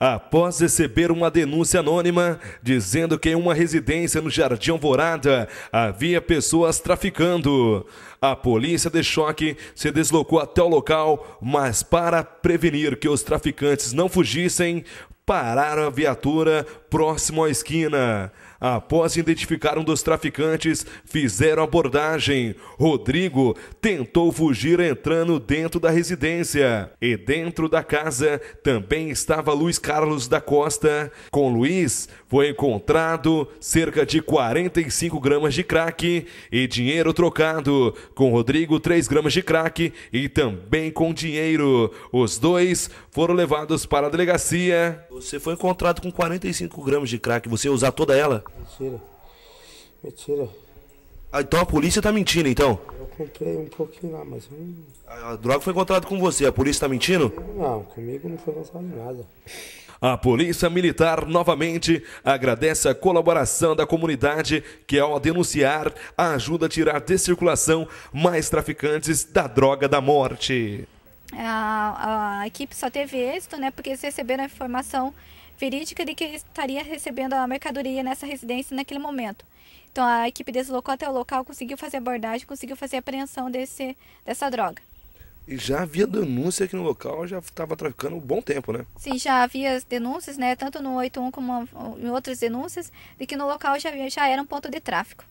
após receber uma denúncia anônima dizendo que em uma residência no Jardim Alvorada havia pessoas traficando. A polícia de choque se deslocou até o local, mas para prevenir que os traficantes não fugissem, pararam a viatura próximo à esquina. Após identificar um dos traficantes, fizeram abordagem. Rodrigo tentou fugir entrando dentro da residência. E dentro da casa também estava Luiz Carlos da Costa. Com Luiz foi encontrado cerca de 45 gramas de crack e dinheiro trocado. Com Rodrigo, 3 gramas de crack e também com dinheiro. Os dois foram levados para a delegacia. Você foi encontrado com 45 gramas de crack. Você usar toda ela? Mentira. Mentira. Ah, então a polícia tá mentindo, então? Eu comprei um pouquinho lá, mas... Hum... A, a droga foi encontrada com você, a polícia tá mentindo? Não, comigo não foi lançado nada. A Polícia Militar novamente agradece a colaboração da comunidade que, ao denunciar, ajuda a tirar de circulação mais traficantes da droga da morte a, a equipe só teve êxito, né? Porque eles receberam a informação verídica de que estaria recebendo a mercadoria nessa residência naquele momento. Então a equipe deslocou até o local, conseguiu fazer abordagem, conseguiu fazer a apreensão desse, dessa droga. E já havia denúncia que no local já estava traficando um bom tempo, né? Sim, já havia denúncias, né? Tanto no 81 como em outras denúncias, de que no local já, já era um ponto de tráfico.